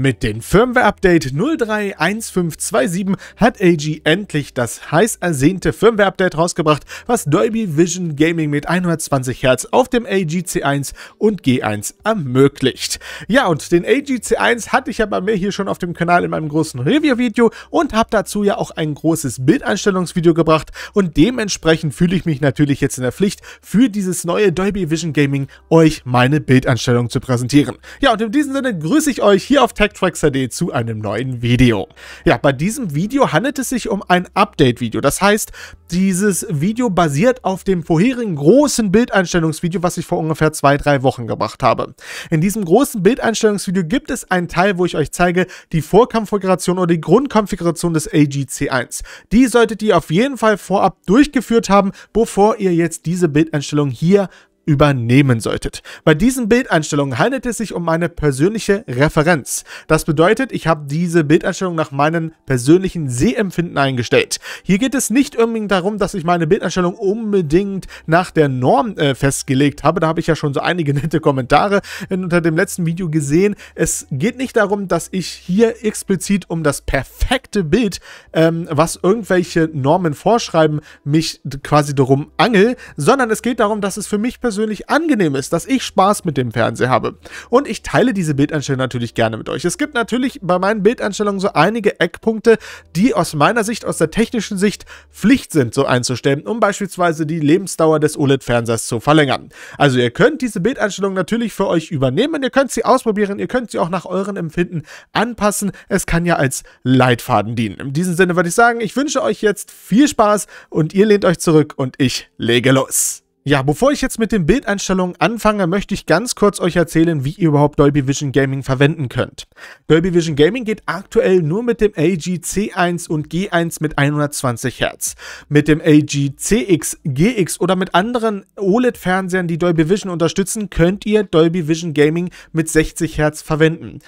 Mit dem Firmware-Update 031527 hat AG endlich das heiß ersehnte Firmware-Update rausgebracht, was Dolby Vision Gaming mit 120 Hertz auf dem AG c 1 und G1 ermöglicht. Ja, und den AG c 1 hatte ich ja bei mir hier schon auf dem Kanal in meinem großen Review-Video und habe dazu ja auch ein großes Bildeinstellungsvideo gebracht und dementsprechend fühle ich mich natürlich jetzt in der Pflicht, für dieses neue Dolby Vision Gaming euch meine Bildeinstellung zu präsentieren. Ja, und in diesem Sinne grüße ich euch hier auf Tech Backtrack-CD zu einem neuen Video. Ja, bei diesem Video handelt es sich um ein Update-Video. Das heißt, dieses Video basiert auf dem vorherigen großen Bildeinstellungsvideo, was ich vor ungefähr zwei, drei Wochen gemacht habe. In diesem großen Bildeinstellungsvideo gibt es einen Teil, wo ich euch zeige, die Vorkonfiguration oder die Grundkonfiguration des AGC1. Die solltet ihr auf jeden Fall vorab durchgeführt haben, bevor ihr jetzt diese Bildeinstellung hier übernehmen solltet. Bei diesen Bildeinstellungen handelt es sich um meine persönliche Referenz. Das bedeutet, ich habe diese Bildeinstellung nach meinem persönlichen Sehempfinden eingestellt. Hier geht es nicht unbedingt darum, dass ich meine Bildeinstellung unbedingt nach der Norm äh, festgelegt habe. Da habe ich ja schon so einige nette Kommentare unter dem letzten Video gesehen. Es geht nicht darum, dass ich hier explizit um das perfekte Bild, ähm, was irgendwelche Normen vorschreiben, mich quasi darum angel, sondern es geht darum, dass es für mich persönlich persönlich angenehm ist, dass ich Spaß mit dem Fernseher habe. Und ich teile diese Bildeinstellung natürlich gerne mit euch. Es gibt natürlich bei meinen Bildeinstellungen so einige Eckpunkte, die aus meiner Sicht, aus der technischen Sicht Pflicht sind, so einzustellen, um beispielsweise die Lebensdauer des OLED-Fernsehers zu verlängern. Also ihr könnt diese Bildeinstellungen natürlich für euch übernehmen, ihr könnt sie ausprobieren, ihr könnt sie auch nach euren Empfinden anpassen. Es kann ja als Leitfaden dienen. In diesem Sinne würde ich sagen, ich wünsche euch jetzt viel Spaß und ihr lehnt euch zurück und ich lege los. Ja, bevor ich jetzt mit den Bildeinstellungen anfange, möchte ich ganz kurz euch erzählen, wie ihr überhaupt Dolby Vision Gaming verwenden könnt. Dolby Vision Gaming geht aktuell nur mit dem LG C1 und G1 mit 120 Hertz. Mit dem LG CX, GX oder mit anderen OLED-Fernsehern, die Dolby Vision unterstützen, könnt ihr Dolby Vision Gaming mit 60 Hertz verwenden.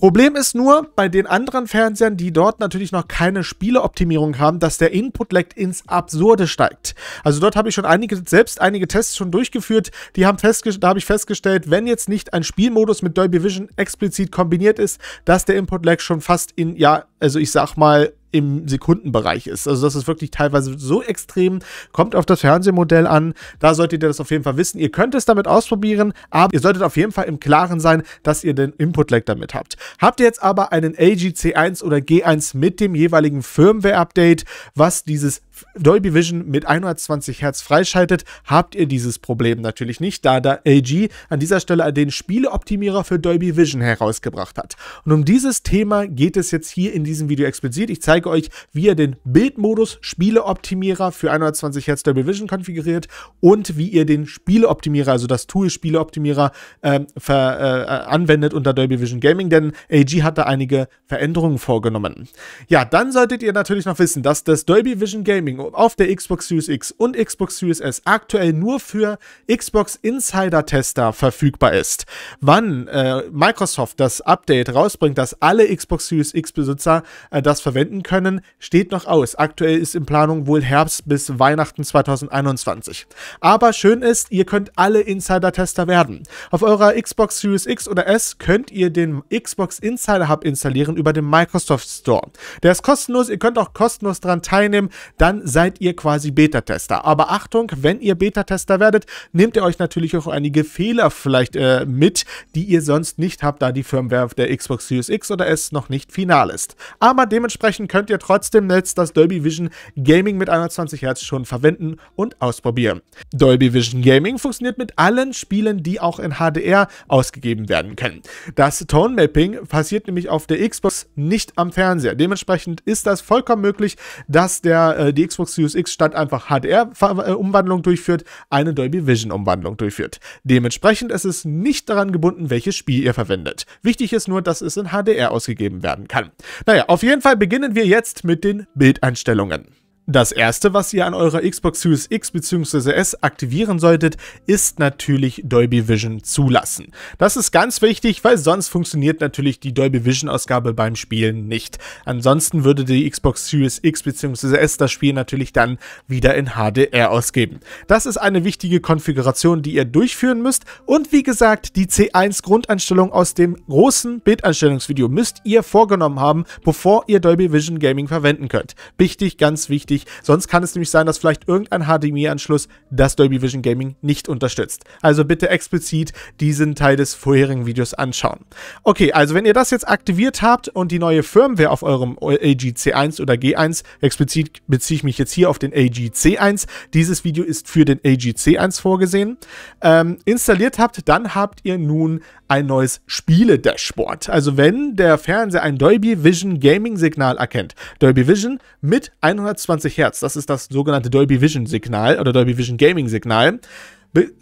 Problem ist nur, bei den anderen Fernsehern, die dort natürlich noch keine Spieleoptimierung haben, dass der Input-Lag ins Absurde steigt. Also dort habe ich schon einige, selbst einige Tests schon durchgeführt, die haben festgestellt, da habe ich festgestellt, wenn jetzt nicht ein Spielmodus mit Dolby Vision explizit kombiniert ist, dass der Input-Lag schon fast in, ja, also ich sag mal, im Sekundenbereich ist. Also das ist wirklich teilweise so extrem. Kommt auf das Fernsehmodell an. Da solltet ihr das auf jeden Fall wissen. Ihr könnt es damit ausprobieren, aber ihr solltet auf jeden Fall im Klaren sein, dass ihr den Input-Lag damit habt. Habt ihr jetzt aber einen LG C1 oder G1 mit dem jeweiligen Firmware-Update, was dieses Dolby Vision mit 120 Hertz freischaltet, habt ihr dieses Problem natürlich nicht, da da LG an dieser Stelle den Spieleoptimierer für Dolby Vision herausgebracht hat. Und um dieses Thema geht es jetzt hier in diesem Video explizit. Ich zeige euch, wie ihr den Bildmodus Spieleoptimierer für 120 Hertz Dolby Vision konfiguriert und wie ihr den Spieleoptimierer, also das Tool Spieleoptimierer, äh, ver, äh, anwendet unter Dolby Vision Gaming, denn LG hat da einige Veränderungen vorgenommen. Ja, dann solltet ihr natürlich noch wissen, dass das Dolby Vision Gaming Gaming auf der Xbox Series X und Xbox Series S aktuell nur für Xbox Insider-Tester verfügbar ist. Wann äh, Microsoft das Update rausbringt, dass alle Xbox Series X-Besitzer äh, das verwenden können, steht noch aus. Aktuell ist in Planung wohl Herbst bis Weihnachten 2021. Aber schön ist, ihr könnt alle Insider-Tester werden. Auf eurer Xbox Series X oder S könnt ihr den Xbox Insider Hub installieren über den Microsoft Store. Der ist kostenlos, ihr könnt auch kostenlos daran teilnehmen. Dann seid ihr quasi Beta-Tester. Aber Achtung, wenn ihr Beta-Tester werdet, nehmt ihr euch natürlich auch einige Fehler vielleicht äh, mit, die ihr sonst nicht habt, da die Firmware auf der Xbox Series X oder S noch nicht final ist. Aber dementsprechend könnt ihr trotzdem jetzt das Dolby Vision Gaming mit 21 Hertz schon verwenden und ausprobieren. Dolby Vision Gaming funktioniert mit allen Spielen, die auch in HDR ausgegeben werden können. Das Tone Mapping passiert nämlich auf der Xbox, nicht am Fernseher. Dementsprechend ist das vollkommen möglich, dass der, äh, die Xbox Series X statt einfach HDR-Umwandlung äh, durchführt, eine Dolby Vision-Umwandlung durchführt. Dementsprechend ist es nicht daran gebunden, welches Spiel ihr verwendet. Wichtig ist nur, dass es in HDR ausgegeben werden kann. Naja, auf jeden Fall beginnen wir jetzt mit den Bildeinstellungen. Das erste, was ihr an eurer Xbox Series X bzw. S aktivieren solltet, ist natürlich Dolby Vision zulassen. Das ist ganz wichtig, weil sonst funktioniert natürlich die Dolby Vision Ausgabe beim Spielen nicht. Ansonsten würde die Xbox Series X bzw. S das Spiel natürlich dann wieder in HDR ausgeben. Das ist eine wichtige Konfiguration, die ihr durchführen müsst und wie gesagt, die C1 Grundeinstellung aus dem großen Bildeinstellungsvideo müsst ihr vorgenommen haben, bevor ihr Dolby Vision Gaming verwenden könnt. Wichtig, ganz wichtig wichtig. Sonst kann es nämlich sein, dass vielleicht irgendein HDMI-Anschluss das Dolby Vision Gaming nicht unterstützt. Also bitte explizit diesen Teil des vorherigen Videos anschauen. Okay, also wenn ihr das jetzt aktiviert habt und die neue Firmware auf eurem LG C1 oder G1, explizit beziehe ich mich jetzt hier auf den LG C1, dieses Video ist für den LG C1 vorgesehen, ähm, installiert habt, dann habt ihr nun ein neues Spiele-Dashboard. Also wenn der Fernseher ein Dolby Vision Gaming Signal erkennt, Dolby Vision mit 120 120 Hertz. Das ist das sogenannte Dolby Vision Signal oder Dolby Vision Gaming Signal.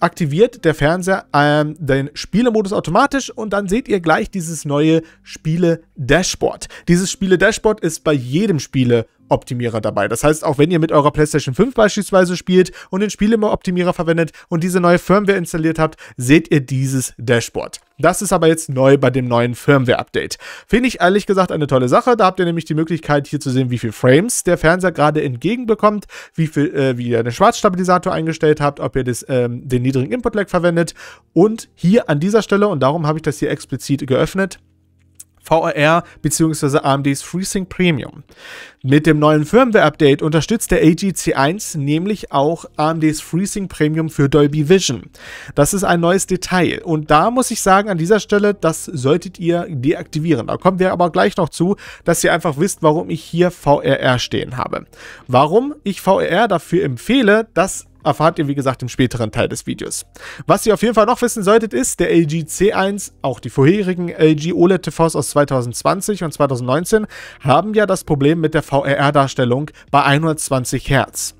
aktiviert der Fernseher ähm, den Spielemodus automatisch und dann seht ihr gleich dieses neue Spiele-Dashboard. Dieses Spiele-Dashboard ist bei jedem Spiele Optimierer dabei. Das heißt, auch wenn ihr mit eurer PlayStation 5 beispielsweise spielt und den Spiele-Optimierer verwendet und diese neue Firmware installiert habt, seht ihr dieses Dashboard. Das ist aber jetzt neu bei dem neuen Firmware-Update. Finde ich ehrlich gesagt eine tolle Sache. Da habt ihr nämlich die Möglichkeit, hier zu sehen, wie viel Frames der Fernseher gerade entgegenbekommt, wie viel, äh, wie ihr den Schwarzstabilisator eingestellt habt, ob ihr das, ähm, den niedrigen Input-Lag verwendet. Und hier an dieser Stelle, und darum habe ich das hier explizit geöffnet, VRR bzw. AMDs FreeSync Premium. Mit dem neuen Firmware-Update unterstützt der AGC1 nämlich auch AMDs FreeSync Premium für Dolby Vision. Das ist ein neues Detail und da muss ich sagen an dieser Stelle, das solltet ihr deaktivieren. Da kommen wir aber gleich noch zu, dass ihr einfach wisst, warum ich hier VRR stehen habe. Warum ich VRR dafür empfehle, das erfahrt ihr, wie gesagt, im späteren Teil des Videos. Was ihr auf jeden Fall noch wissen solltet, ist, der LG C1, auch die vorherigen LG OLED TVs aus 2020 und 2019, haben ja das Problem mit der VRR-Darstellung bei 120 Hertz.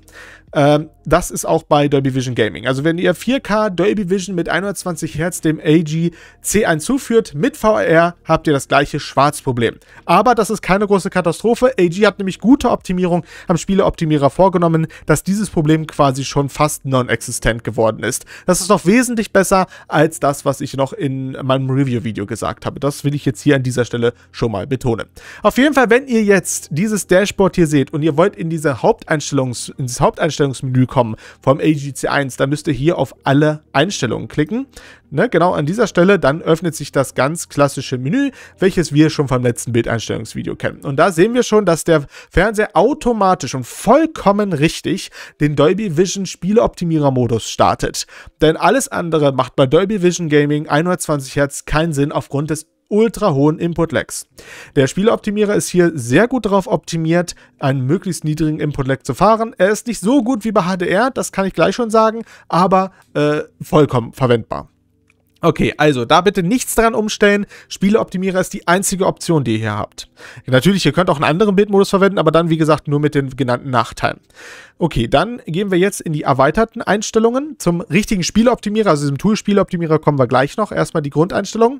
Ähm, das ist auch bei Dolby Vision Gaming. Also wenn ihr 4K Dolby Vision mit 120 Hertz dem AG C1 zuführt, mit VR habt ihr das gleiche Schwarzproblem. Aber das ist keine große Katastrophe. AG hat nämlich gute Optimierung, haben Spieleoptimierer vorgenommen, dass dieses Problem quasi schon fast non-existent geworden ist. Das ist noch wesentlich besser als das, was ich noch in meinem Review-Video gesagt habe. Das will ich jetzt hier an dieser Stelle schon mal betonen. Auf jeden Fall, wenn ihr jetzt dieses Dashboard hier seht und ihr wollt in diese Haupteinstellungs, in dieses Haupteinstellungsmenü kommen, bekommen vom AGC1. dann müsst ihr hier auf alle Einstellungen klicken. Ne, genau an dieser Stelle, dann öffnet sich das ganz klassische Menü, welches wir schon vom letzten Bildeinstellungsvideo kennen. Und da sehen wir schon, dass der Fernseher automatisch und vollkommen richtig den Dolby Vision Spieleoptimierer-Modus startet. Denn alles andere macht bei Dolby Vision Gaming 120 Hz keinen Sinn aufgrund des ultra hohen Input-Lags. Der Spieleoptimierer ist hier sehr gut darauf optimiert, einen möglichst niedrigen Input-Lag zu fahren. Er ist nicht so gut wie bei HDR, das kann ich gleich schon sagen, aber äh, vollkommen verwendbar. Okay, also da bitte nichts dran umstellen. Spieleoptimierer ist die einzige Option, die ihr hier habt. Natürlich, ihr könnt auch einen anderen Bildmodus verwenden, aber dann, wie gesagt, nur mit den genannten Nachteilen. Okay, dann gehen wir jetzt in die erweiterten Einstellungen. Zum richtigen Spieleoptimierer, also diesem Tool Spieleoptimierer kommen wir gleich noch. Erstmal die Grundeinstellungen.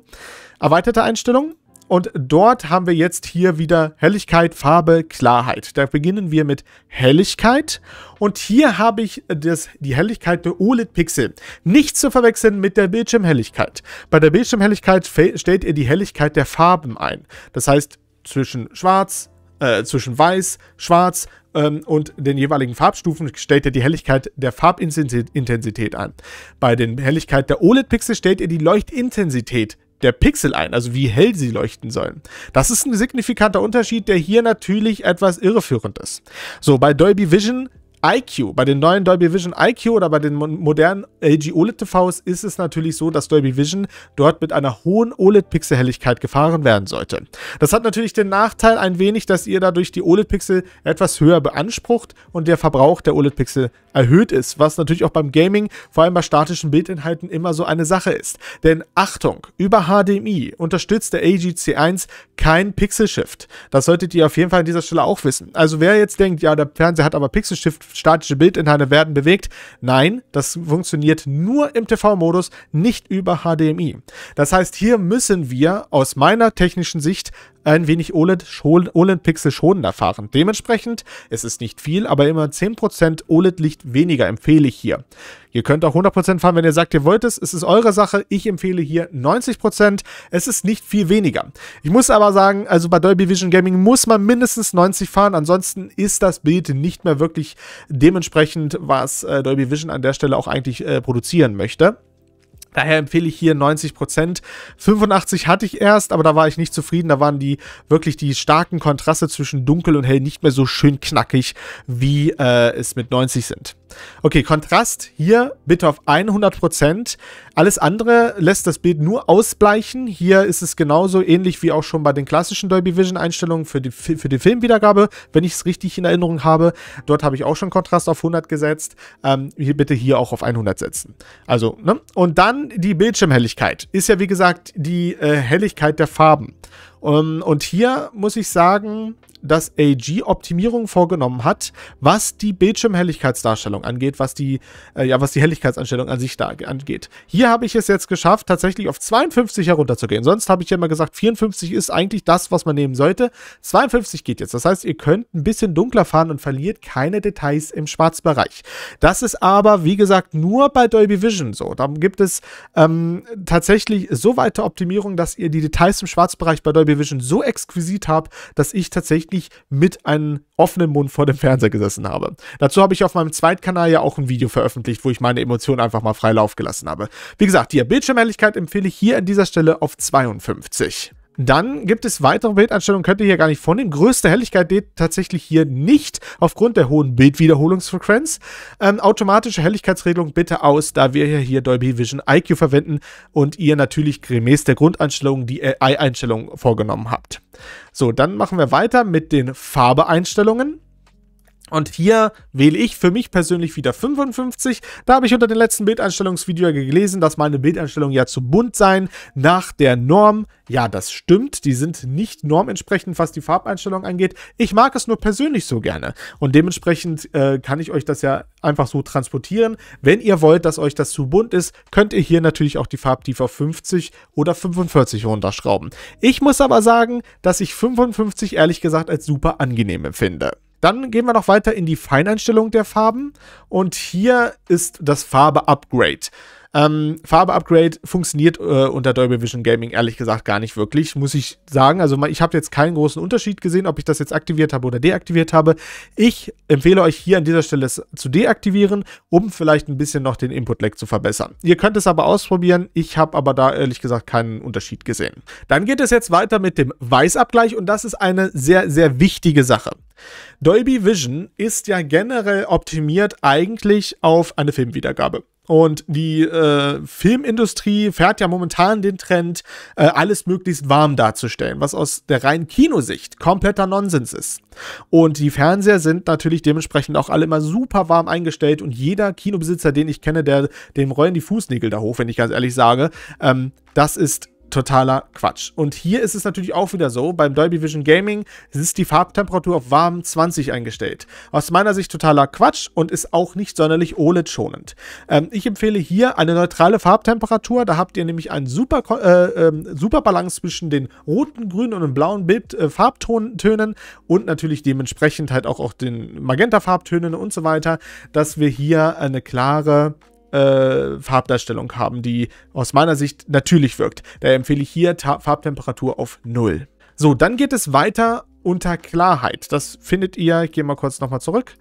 Erweiterte Einstellungen. Und dort haben wir jetzt hier wieder Helligkeit, Farbe, Klarheit. Da beginnen wir mit Helligkeit. Und hier habe ich das, die Helligkeit der OLED-Pixel. Nicht zu verwechseln mit der Bildschirmhelligkeit. Bei der Bildschirmhelligkeit stellt ihr die Helligkeit der Farben ein. Das heißt, zwischen Schwarz, äh, zwischen Weiß, Schwarz, ähm, und den jeweiligen Farbstufen stellt ihr die Helligkeit der Farbintensität ein. Bei der Helligkeit der OLED-Pixel stellt ihr die Leuchtintensität der Pixel ein, also wie hell sie leuchten sollen. Das ist ein signifikanter Unterschied, der hier natürlich etwas irreführend ist. So, bei Dolby Vision IQ, bei den neuen Dolby Vision IQ oder bei den modernen LG OLED TVs ist es natürlich so, dass Dolby Vision dort mit einer hohen OLED-Pixel-Helligkeit gefahren werden sollte. Das hat natürlich den Nachteil ein wenig, dass ihr dadurch die OLED-Pixel etwas höher beansprucht und der Verbrauch der OLED-Pixel erhöht ist, was natürlich auch beim Gaming, vor allem bei statischen Bildinhalten immer so eine Sache ist. Denn Achtung, über HDMI unterstützt der c 1 kein Pixel-Shift. Das solltet ihr auf jeden Fall an dieser Stelle auch wissen. Also wer jetzt denkt, ja, der Fernseher hat aber Pixel-Shift statische Bildinhalte werden bewegt. Nein, das funktioniert nur im TV-Modus, nicht über HDMI. Das heißt, hier müssen wir aus meiner technischen Sicht ein wenig OLED-Pixel schonender fahren. Dementsprechend, es ist nicht viel, aber immer 10% OLED-Licht weniger empfehle ich hier. Ihr könnt auch 100% fahren, wenn ihr sagt, ihr wollt es. Es ist eure Sache. Ich empfehle hier 90%. Es ist nicht viel weniger. Ich muss aber sagen, also bei Dolby Vision Gaming muss man mindestens 90 fahren. Ansonsten ist das Bild nicht mehr wirklich dementsprechend, was äh, Dolby Vision an der Stelle auch eigentlich äh, produzieren möchte. Daher empfehle ich hier 90%. 85 hatte ich erst, aber da war ich nicht zufrieden. Da waren die wirklich die starken Kontraste zwischen dunkel und hell nicht mehr so schön knackig, wie äh, es mit 90 sind. Okay, Kontrast hier bitte auf 100%. Alles andere lässt das Bild nur ausbleichen. Hier ist es genauso ähnlich wie auch schon bei den klassischen Dolby Vision Einstellungen für die, für die Filmwiedergabe, wenn ich es richtig in Erinnerung habe. Dort habe ich auch schon Kontrast auf 100 gesetzt. Ähm, hier bitte hier auch auf 100 setzen. Also, ne? Und dann die Bildschirmhelligkeit. Ist ja wie gesagt die äh, Helligkeit der Farben. Um, ähm, und hier muss ich sagen, dass AG Optimierungen vorgenommen hat, was die Bildschirmhelligkeitsdarstellung angeht, was die, äh, ja, was die Helligkeitseinstellung an sich da angeht. Hier habe ich es jetzt geschafft, tatsächlich auf 52 herunterzugehen. Sonst habe ich ja immer gesagt, 54 ist eigentlich das, was man nehmen sollte. 52 geht jetzt. Das heißt, ihr könnt ein bisschen dunkler fahren und verliert keine Details im Schwarzbereich. Das ist aber, wie gesagt, nur bei Dolby Vision so. Da gibt es ähm, tatsächlich so weite Optimierung, dass ihr die Details im Schwarzbereich bei Dolby Vision so exquisit habt, dass ich tatsächlich wirklich mit einem offenen Mund vor dem Fernseher gesessen habe. Dazu habe ich auf meinem Zweitkanal ja auch ein Video veröffentlicht, wo ich meine Emotionen einfach mal frei Lauf gelassen habe. Wie gesagt, die Bildschirmhelligkeit empfehle ich hier an dieser Stelle auf 52. Dann gibt es weitere Bildeinstellungen, könnt ihr hier gar nicht vornehmen. Größte Helligkeit geht tatsächlich hier nicht aufgrund der hohen Bildwiederholungsfrequenz. Ähm, automatische Helligkeitsregelung bitte aus, da wir hier Dolby Vision IQ verwenden und ihr natürlich gemäß der Grundeinstellungen die AI-Einstellung vorgenommen habt. So, dann machen wir weiter mit den Farbeeinstellungen. Und hier wähle ich für mich persönlich wieder 55. Da habe ich unter dem letzten Bildeinstellungsvideo gelesen, dass meine Bildeinstellungen ja zu bunt seien nach der Norm. Ja, das stimmt. Die sind nicht normentsprechend, was die Farbeinstellung angeht. Ich mag es nur persönlich so gerne. Und dementsprechend äh, kann ich euch das ja einfach so transportieren. Wenn ihr wollt, dass euch das zu bunt ist, könnt ihr hier natürlich auch die Farbtiefe auf 50 oder 45 runterschrauben. Ich muss aber sagen, dass ich 55 ehrlich gesagt als super angenehm empfinde. Dann gehen wir noch weiter in die Feineinstellung der Farben und hier ist das Farbe Upgrade. Ähm, Farbe-Upgrade funktioniert äh, unter Dolby Vision Gaming ehrlich gesagt gar nicht wirklich, muss ich sagen. Also ich habe jetzt keinen großen Unterschied gesehen, ob ich das jetzt aktiviert habe oder deaktiviert habe. Ich empfehle euch hier an dieser Stelle es zu deaktivieren, um vielleicht ein bisschen noch den Input-Lag zu verbessern. Ihr könnt es aber ausprobieren. Ich habe aber da ehrlich gesagt keinen Unterschied gesehen. Dann geht es jetzt weiter mit dem Weißabgleich und das ist eine sehr, sehr wichtige Sache. Dolby Vision ist ja generell optimiert eigentlich auf eine Filmwiedergabe. Und die äh, Filmindustrie fährt ja momentan den Trend, äh, alles möglichst warm darzustellen, was aus der reinen Kinosicht kompletter Nonsens ist. Und die Fernseher sind natürlich dementsprechend auch alle immer super warm eingestellt und jeder Kinobesitzer, den ich kenne, der dem rollen die Fußnägel da hoch, wenn ich ganz ehrlich sage. Ähm, das ist totaler Quatsch. Und hier ist es natürlich auch wieder so, beim Dolby Vision Gaming ist die Farbtemperatur auf warm 20 eingestellt. Aus meiner Sicht totaler Quatsch und ist auch nicht sonderlich OLED-schonend. Ähm, ich empfehle hier eine neutrale Farbtemperatur, da habt ihr nämlich einen super, äh, äh, super Balance zwischen den roten, grünen und blauen Bild, äh, Farbtönen und natürlich dementsprechend halt auch, auch den Magenta-Farbtönen und so weiter, dass wir hier eine klare äh, Farbdarstellung haben, die aus meiner Sicht natürlich wirkt. Daher empfehle ich hier Ta Farbtemperatur auf 0. So, dann geht es weiter unter Klarheit. Das findet ihr, ich gehe mal kurz nochmal zurück.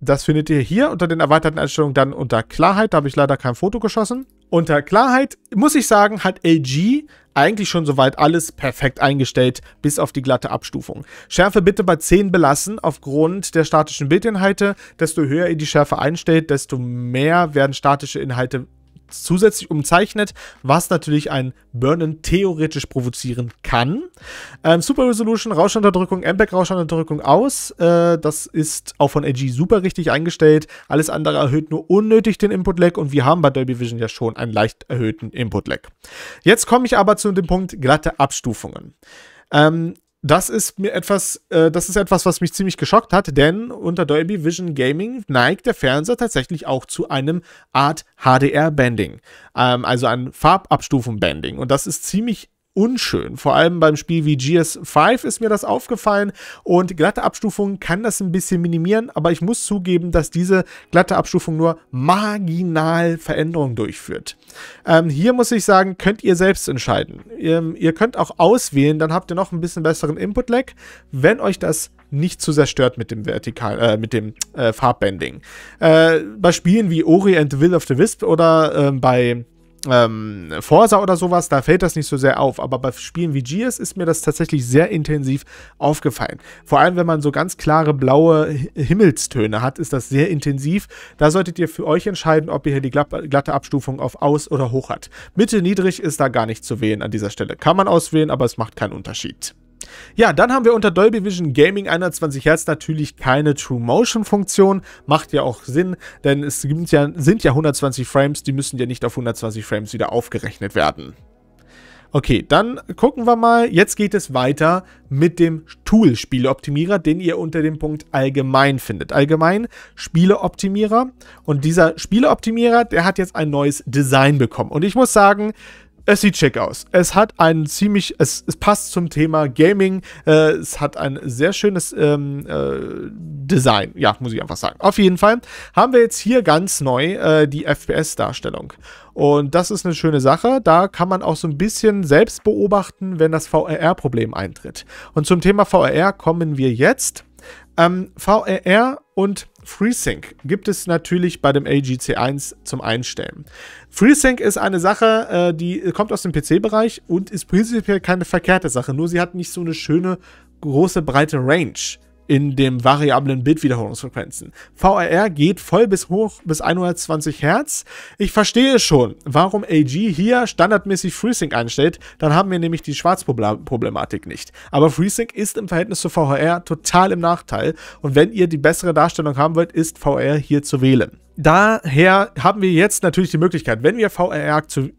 Das findet ihr hier unter den erweiterten Einstellungen dann unter Klarheit. Da habe ich leider kein Foto geschossen. Unter Klarheit, muss ich sagen, hat LG eigentlich schon soweit alles perfekt eingestellt, bis auf die glatte Abstufung. Schärfe bitte bei 10 belassen, aufgrund der statischen Bildinhalte. Desto höher ihr die Schärfe einstellt, desto mehr werden statische Inhalte zusätzlich umzeichnet, was natürlich ein Burnen theoretisch provozieren kann. Ähm, Super Resolution, Rauschunterdrückung, MPEG Rauschunterdrückung aus. Äh, das ist auch von AG super richtig eingestellt. Alles andere erhöht nur unnötig den Input Lag und wir haben bei Dolby Vision ja schon einen leicht erhöhten Input Lag. Jetzt komme ich aber zu dem Punkt glatte Abstufungen. Ähm, das ist mir etwas, äh, das ist etwas, was mich ziemlich geschockt hat, denn unter Dolby Vision Gaming neigt der Fernseher tatsächlich auch zu einem Art HDR-Banding, ähm, also ein Farbabstufen-Banding. Und das ist ziemlich unschön. Vor allem beim Spiel wie GS5 ist mir das aufgefallen und glatte Abstufungen kann das ein bisschen minimieren, aber ich muss zugeben, dass diese glatte Abstufung nur marginal Veränderungen durchführt. Ähm, hier muss ich sagen, könnt ihr selbst entscheiden. Ähm, ihr könnt auch auswählen, dann habt ihr noch ein bisschen besseren Input-Lag, wenn euch das nicht zu sehr stört mit dem Vertikal, äh, mit dem äh, Farbbanding. Äh, bei Spielen wie Ori and the Will of the Wisp oder ähm, bei ähm, Forsa oder sowas, da fällt das nicht so sehr auf. Aber bei Spielen wie Gears ist mir das tatsächlich sehr intensiv aufgefallen. Vor allem, wenn man so ganz klare blaue Himmelstöne hat, ist das sehr intensiv. Da solltet ihr für euch entscheiden, ob ihr hier die glatte Abstufung auf Aus oder Hoch hat. Mitte niedrig ist da gar nicht zu wählen an dieser Stelle. Kann man auswählen, aber es macht keinen Unterschied. Ja, dann haben wir unter Dolby Vision Gaming 21 Hertz natürlich keine True Motion Funktion. Macht ja auch Sinn, denn es gibt ja, sind ja 120 Frames, die müssen ja nicht auf 120 Frames wieder aufgerechnet werden. Okay, dann gucken wir mal. Jetzt geht es weiter mit dem Tool Spieleoptimierer, den ihr unter dem Punkt Allgemein findet. Allgemein Spieleoptimierer. Und dieser Spieleoptimierer, der hat jetzt ein neues Design bekommen. Und ich muss sagen, es sieht schick aus. Es hat ein ziemlich, es, es passt zum Thema Gaming. Äh, es hat ein sehr schönes ähm, äh, Design. Ja, muss ich einfach sagen. Auf jeden Fall haben wir jetzt hier ganz neu äh, die FPS-Darstellung. Und das ist eine schöne Sache. Da kann man auch so ein bisschen selbst beobachten, wenn das VRR-Problem eintritt. Und zum Thema VRR kommen wir jetzt. Ähm, VRR und FreeSync gibt es natürlich bei dem AGC1 zum Einstellen. FreeSync ist eine Sache, äh, die kommt aus dem PC-Bereich und ist prinzipiell keine verkehrte Sache, nur sie hat nicht so eine schöne große breite Range in dem variablen Bildwiederholungsfrequenzen. VRR geht voll bis hoch bis 120 Hertz. Ich verstehe schon, warum AG hier standardmäßig FreeSync einstellt, dann haben wir nämlich die Schwarzproblematik nicht. Aber FreeSync ist im Verhältnis zu VRR total im Nachteil und wenn ihr die bessere Darstellung haben wollt, ist VRR hier zu wählen daher haben wir jetzt natürlich die Möglichkeit, wenn wir VR aktiv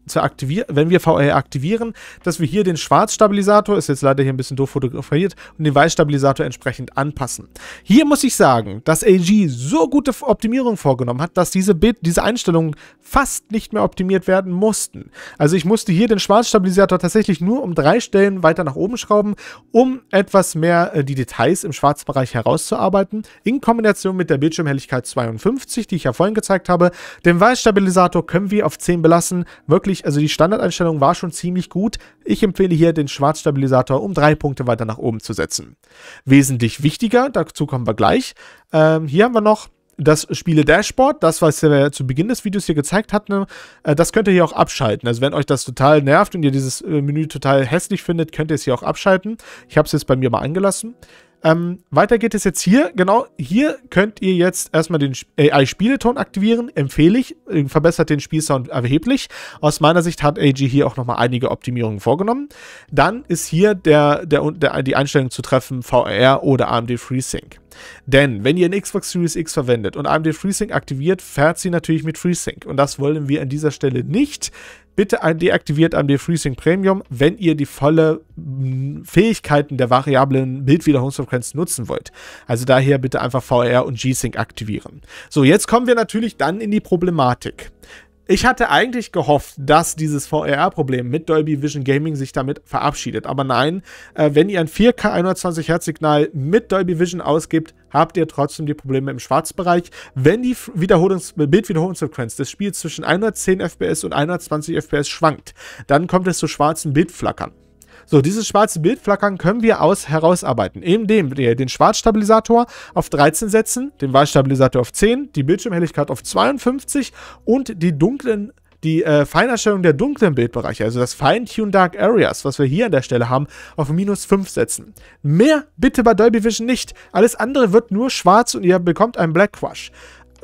wenn wir VRR aktivieren, dass wir hier den Schwarzstabilisator, ist jetzt leider hier ein bisschen doof fotografiert, und den Weißstabilisator entsprechend anpassen. Hier muss ich sagen, dass AG so gute Optimierung vorgenommen hat, dass diese, Bit diese Einstellungen fast nicht mehr optimiert werden mussten. Also ich musste hier den Schwarzstabilisator tatsächlich nur um drei Stellen weiter nach oben schrauben, um etwas mehr äh, die Details im Schwarzbereich herauszuarbeiten, in Kombination mit der Bildschirmhelligkeit 52, die ich ja vorhin 9 gezeigt habe. Den Weißstabilisator können wir auf 10 belassen. Wirklich, also die Standardeinstellung war schon ziemlich gut. Ich empfehle hier den Schwarzstabilisator um drei Punkte weiter nach oben zu setzen. Wesentlich wichtiger, dazu kommen wir gleich. Ähm, hier haben wir noch das Spiele-Dashboard, das, was wir zu Beginn des Videos hier gezeigt hatten, äh, das könnt ihr hier auch abschalten. Also wenn euch das total nervt und ihr dieses äh, Menü total hässlich findet, könnt ihr es hier auch abschalten. Ich habe es jetzt bei mir mal angelassen. Ähm, weiter geht es jetzt hier. Genau, hier könnt ihr jetzt erstmal den AI-Spieleton aktivieren. Empfehle ich. Äh, verbessert den Spielsound erheblich. Aus meiner Sicht hat AG hier auch nochmal einige Optimierungen vorgenommen. Dann ist hier der, der, der, die Einstellung zu treffen, VR oder AMD FreeSync. Denn wenn ihr eine Xbox Series X verwendet und AMD FreeSync aktiviert, fährt sie natürlich mit FreeSync. Und das wollen wir an dieser Stelle nicht. Bitte deaktiviert AMD FreeSync Premium, wenn ihr die volle mm, Fähigkeiten der variablen Bildwiederholungsfrequenz nutzen wollt. Also daher bitte einfach VR und G-Sync aktivieren. So, jetzt kommen wir natürlich dann in die Problematik. Ich hatte eigentlich gehofft, dass dieses vr problem mit Dolby Vision Gaming sich damit verabschiedet. Aber nein, äh, wenn ihr ein 4K 120 Hz Signal mit Dolby Vision ausgibt, habt ihr trotzdem die Probleme im Schwarzbereich. Wenn die Wiederholungs Bildwiederholungsfrequenz des Spiels zwischen 110 FPS und 120 FPS schwankt, dann kommt es zu schwarzen Bildflackern. So, dieses schwarze Bildflackern können wir aus herausarbeiten, indem wir den Schwarzstabilisator auf 13 setzen, den Weißstabilisator auf 10, die Bildschirmhelligkeit auf 52 und die dunklen die äh, Feinerstellung der dunklen Bildbereiche, also das fine Dark Areas, was wir hier an der Stelle haben, auf minus 5 setzen. Mehr bitte bei Dolby Vision nicht. Alles andere wird nur schwarz und ihr bekommt einen Black Crush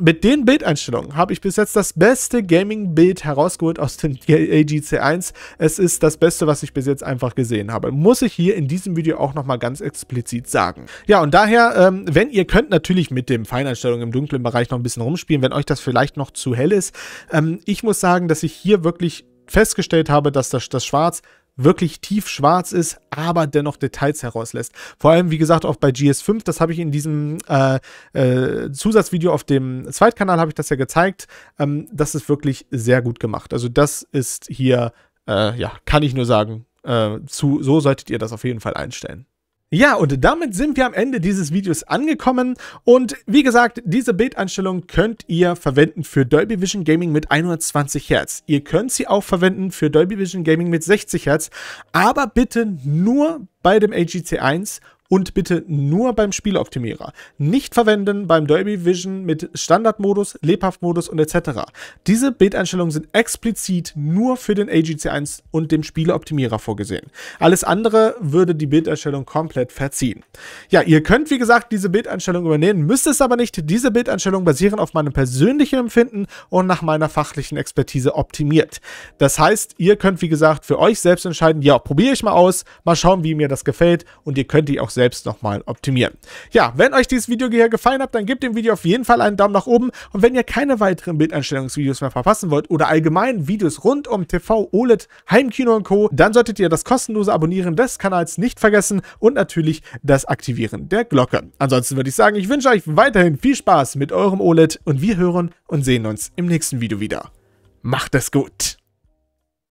mit den Bildeinstellungen habe ich bis jetzt das beste Gaming-Bild herausgeholt aus dem AGC1. Es ist das Beste, was ich bis jetzt einfach gesehen habe. Muss ich hier in diesem Video auch nochmal ganz explizit sagen. Ja, und daher, ähm, wenn ihr könnt natürlich mit den Feineinstellungen im dunklen Bereich noch ein bisschen rumspielen, wenn euch das vielleicht noch zu hell ist. Ähm, ich muss sagen, dass ich hier wirklich festgestellt habe, dass das, das Schwarz wirklich tief schwarz ist, aber dennoch Details herauslässt. Vor allem, wie gesagt, auch bei GS5, das habe ich in diesem äh, äh, Zusatzvideo auf dem Zweitkanal, habe ich das ja gezeigt. Ähm, das ist wirklich sehr gut gemacht. Also das ist hier, äh, ja, kann ich nur sagen, äh, zu, so solltet ihr das auf jeden Fall einstellen. Ja, und damit sind wir am Ende dieses Videos angekommen und wie gesagt, diese Bildeinstellung könnt ihr verwenden für Dolby Vision Gaming mit 120 Hertz. Ihr könnt sie auch verwenden für Dolby Vision Gaming mit 60 Hertz, aber bitte nur bei dem AGC1 und bitte nur beim Spieloptimierer. Nicht verwenden beim Dolby Vision mit Standardmodus, Lebhaftmodus und etc. Diese Bildeinstellungen sind explizit nur für den AGC1 und dem Spieloptimierer vorgesehen. Alles andere würde die Bildeinstellung komplett verziehen. Ja, ihr könnt wie gesagt diese Bildeinstellung übernehmen, müsst es aber nicht. Diese Bildeinstellungen basieren auf meinem persönlichen Empfinden und nach meiner fachlichen Expertise optimiert. Das heißt, ihr könnt wie gesagt für euch selbst entscheiden, ja, probiere ich mal aus, mal schauen, wie mir das gefällt und ihr könnt die auch selbst nochmal optimieren. Ja, wenn euch dieses Video hier gefallen hat, dann gebt dem Video auf jeden Fall einen Daumen nach oben und wenn ihr keine weiteren Bildeinstellungsvideos mehr verpassen wollt oder allgemein Videos rund um TV, OLED, Heimkino und Co., dann solltet ihr das kostenlose Abonnieren des Kanals nicht vergessen und natürlich das Aktivieren der Glocke. Ansonsten würde ich sagen, ich wünsche euch weiterhin viel Spaß mit eurem OLED und wir hören und sehen uns im nächsten Video wieder. Macht es gut!